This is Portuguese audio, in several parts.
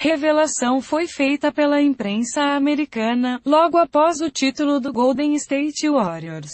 Revelação foi feita pela imprensa americana, logo após o título do Golden State Warriors.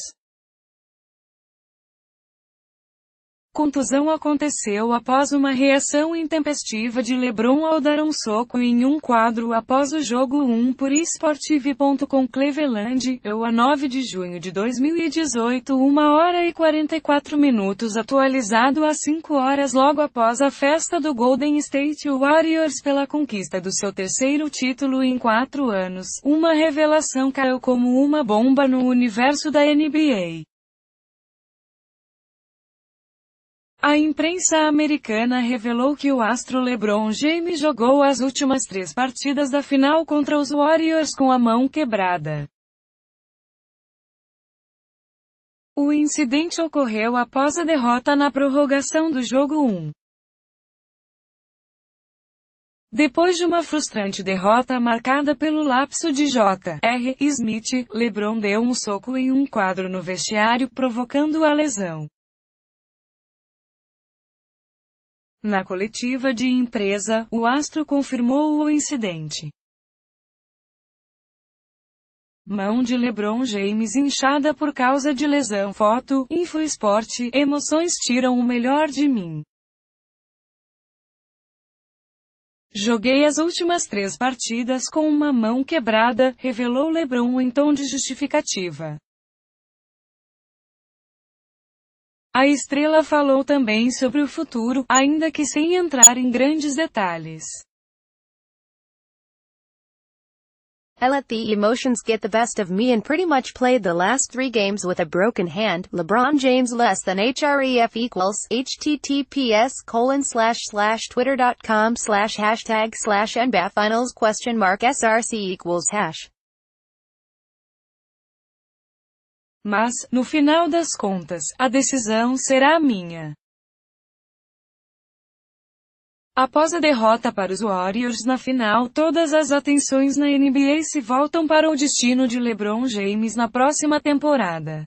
Contusão aconteceu após uma reação intempestiva de LeBron ao dar um soco em um quadro após o jogo 1 por esportive.com Cleveland, eu a 9 de junho de 2018, 1 hora e 44 minutos atualizado às 5 horas logo após a festa do Golden State Warriors pela conquista do seu terceiro título em 4 anos. Uma revelação caiu como uma bomba no universo da NBA. A imprensa americana revelou que o astro LeBron James jogou as últimas três partidas da final contra os Warriors com a mão quebrada. O incidente ocorreu após a derrota na prorrogação do jogo 1. Depois de uma frustrante derrota marcada pelo lapso de J.R. Smith, LeBron deu um soco em um quadro no vestiário, provocando a lesão. Na coletiva de empresa, o astro confirmou o incidente. Mão de LeBron James inchada por causa de lesão. Foto, InfoEsporte, emoções tiram o melhor de mim. Joguei as últimas três partidas com uma mão quebrada, revelou LeBron em tom de justificativa. A estrela falou também sobre o futuro, ainda que sem entrar em grandes detalhes. I let the emotions get the best of me and pretty much played the last three games with a broken hand. LeBron James less than HREF equals https colon slash slash twitter.com slash hashtag slash NBA finals question mark SRC equals hash. Mas, no final das contas, a decisão será minha. Após a derrota para os Warriors na final, todas as atenções na NBA se voltam para o destino de LeBron James na próxima temporada.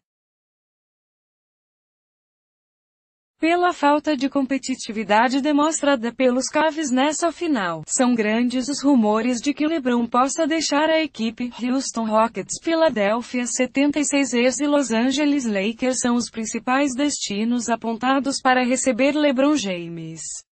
pela falta de competitividade demonstrada pelos Cavs nessa final. São grandes os rumores de que LeBron possa deixar a equipe. Houston Rockets, Philadelphia 76ers e Los Angeles Lakers são os principais destinos apontados para receber LeBron James.